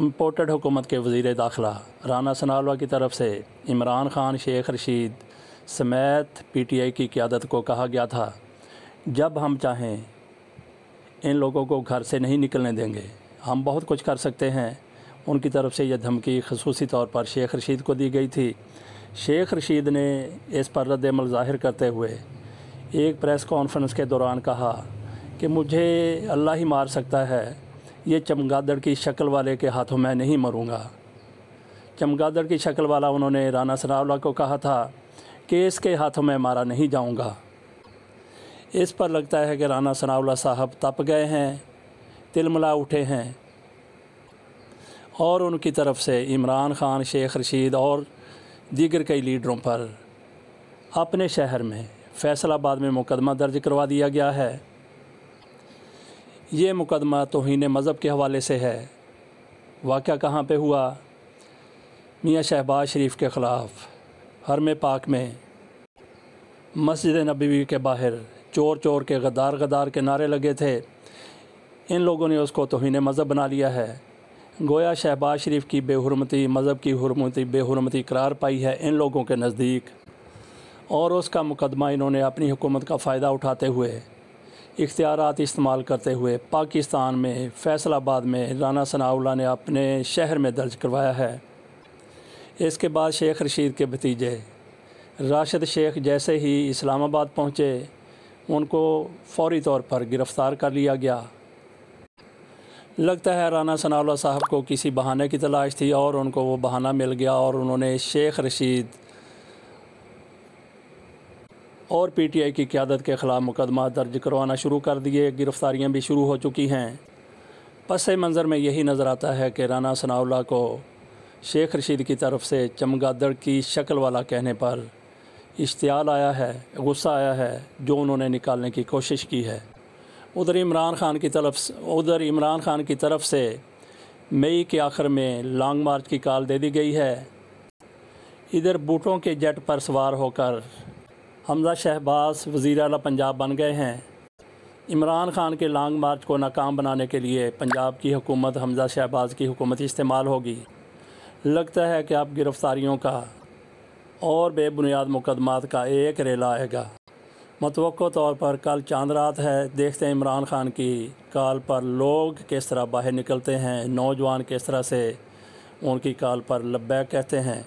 imported हुकूमत के वजीर दाखिला राना सनालवा की तरफ से इमरान खान शेख रशीद समेत पी टी आई की क्यादत को कहा गया था जब हम चाहें इन लोगों को घर से नहीं निकलने देंगे हम बहुत कुछ कर सकते हैं उनकी तरफ से यह धमकी खसूसी तौर पर शेख रशीद को दी गई थी शेख रशीद ने इस पर रद्दमल ज़ाहिर करते हुए एक प्रेस कॉन्फ्रेंस के दौरान कहा कि मुझे अल्लाह ही मार सकता है ये चमगादड़ की शक्ल वाले के हाथों मैं नहीं मरूँगा चमगादड़ की शक्ल वाला उन्होंने राना सनावला को कहा था कि इसके हाथों में मारा नहीं जाऊँगा इस पर लगता है कि राना सनावला साहब तप गए हैं तिलमिला उठे हैं और उनकी तरफ से इमरान ख़ान शेख रशीद और दीगर कई लीडरों पर अपने शहर में फैसलाबाद में मुकदमा दर्ज करवा दिया गया है ये मुकदमा तोहन मज़हब के हवाले से है वाक़ कहाँ पर हुआ मियाँ शहबाज शरीफ के ख़िलाफ़ हरम पाक में मस्जिद नबीवी के बाहर चोर चोर के गदार गदार के नारे लगे थे इन लोगों ने उसको तोहन मज़हब बना लिया है गोया शहबाज शरीफ की बेहरमती मज़हब की हरमती बेहरमती करार पाई है इन लोगों के नज़दीक और उसका मुकदमा इन्होंने अपनी हुकूमत का फ़ायदा उठाते हुए इख्तियार इस्तेमाल करते हुए पाकिस्तान में फैसलाबाद में राना सनाउल्ला ने अपने शहर में दर्ज करवाया है इसके बाद शेख रशीद के भतीजे राशिद शेख जैसे ही इस्लामाबाद पहुँचे उनको फौरी तौर पर गिरफ़्तार कर लिया गया लगता है राना सनाउल्ला साहब को किसी बहाने की तलाश थी और उनको वो बहाना मिल गया और उन्होंने शेख रशीद और पीटीआई की क्यादत के खिलाफ मुकदमा दर्ज करवाना शुरू कर दिए गिरफ्तारियां भी शुरू हो चुकी हैं पस मंज़र में यही नज़र आता है कि राना सनाउल्ला को शेख रशीद की तरफ से चमगादड़ की शक्ल वाला कहने पर इश्तियाल आया है गुस्सा आया है जो उन्होंने निकालने की कोशिश की है उधर इमरान खान की तरफ उधर इमरान खान की तरफ से मई के आखिर में लॉन्ग मार्च की कॉल दे दी गई है इधर बूटों के जट पर सवार होकर हमजा शहबाज वज़ी अल पंजाब बन गए हैं इमरान खान के लॉन्ग मार्च को नाकाम बनाने के लिए पंजाब की हुकूमत हमजा शहबाज की हुकूमत इस्तेमाल होगी लगता है कि अब गिरफ़्तारियों का और बेबुनियाद मुकदमात का एक रेला आएगा मतवक़ तौर पर कल चांद रात है देखते हैं इमरान खान की कॉल पर लोग किस तरह बाहर निकलते हैं नौजवान किस तरह से उनकी काल पर लब्बैक कहते हैं